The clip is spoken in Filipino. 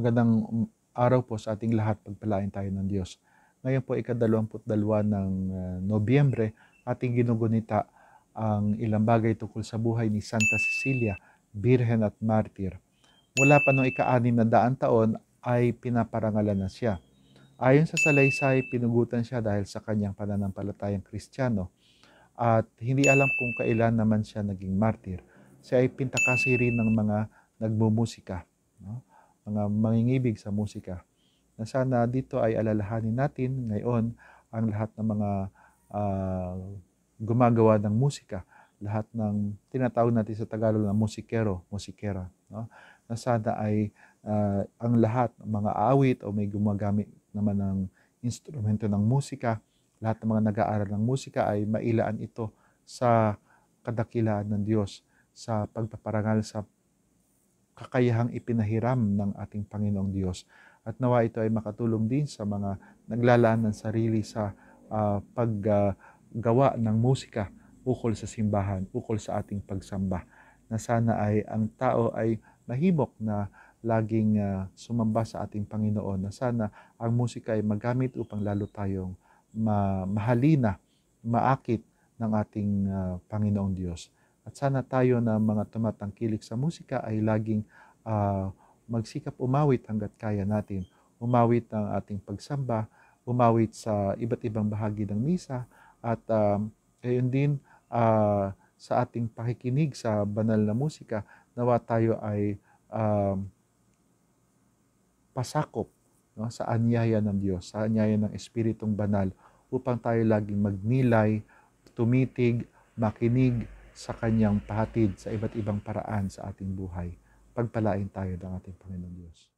Magandang mm, araw po sa ating lahat. Pagpalain tayo ng Diyos. Ngayon po ikadalawamput dalawa ng uh, Nobyembre, ating ginugunita ang ilang bagay tukol sa buhay ni Santa Cecilia, Birhen at Martyr. Mula pa noong ika-anim na daan taon ay pinaparangalan na siya. Ayon sa salaysay, pinugutan siya dahil sa kanyang pananampalatayang kristyano at hindi alam kung kailan naman siya naging martyr. Siya ay pintakasi rin ng mga nagmumusika. No? mga mangingibig sa musika. Na sana dito ay alalahanin natin ngayon ang lahat ng mga uh, gumagawa ng musika, lahat ng tinatawag natin sa Tagalog na musikero, musikera, no? Na sana ay uh, ang lahat ng mga awit o may gumagamit naman ng instrumento ng musika, lahat ng mga nag-aaral ng musika ay mailaan ito sa kadakilaan ng Diyos, sa pagpaparangal sa kakayahang ipinahiram ng ating Panginoong Diyos. At nawa ito ay makatulong din sa mga naglalaan ng sarili sa uh, ah, paggawa uh, ng musika ukol sa simbahan, ukol sa ating pagsamba. Na sana ay ang tao ay mahimok na laging uh, sumamba sa ating Panginoon na sana ang musika ay magamit upang lalo tayong ma- mahalina, maakit ng ating uh, Panginoong Diyos. At sana tayo na mga tumatangkilik sa musika ay laging uh, magsikap umawit hanggat kaya natin. Umawit ang ating pagsamba, umawit sa iba't ibang bahagi ng misa at um, gayon din uh, sa ating pakikinig sa banal na musika nawa tayo ay um, pasakop no, sa anyaya ng Diyos, sa anyaya ng Espiritong Banal upang tayo laging magnilay, tumitig, makinig, sa kanyang pahatid sa iba't ibang paraan sa ating buhay. Pagpalain tayo ng ating Panginoon Diyos.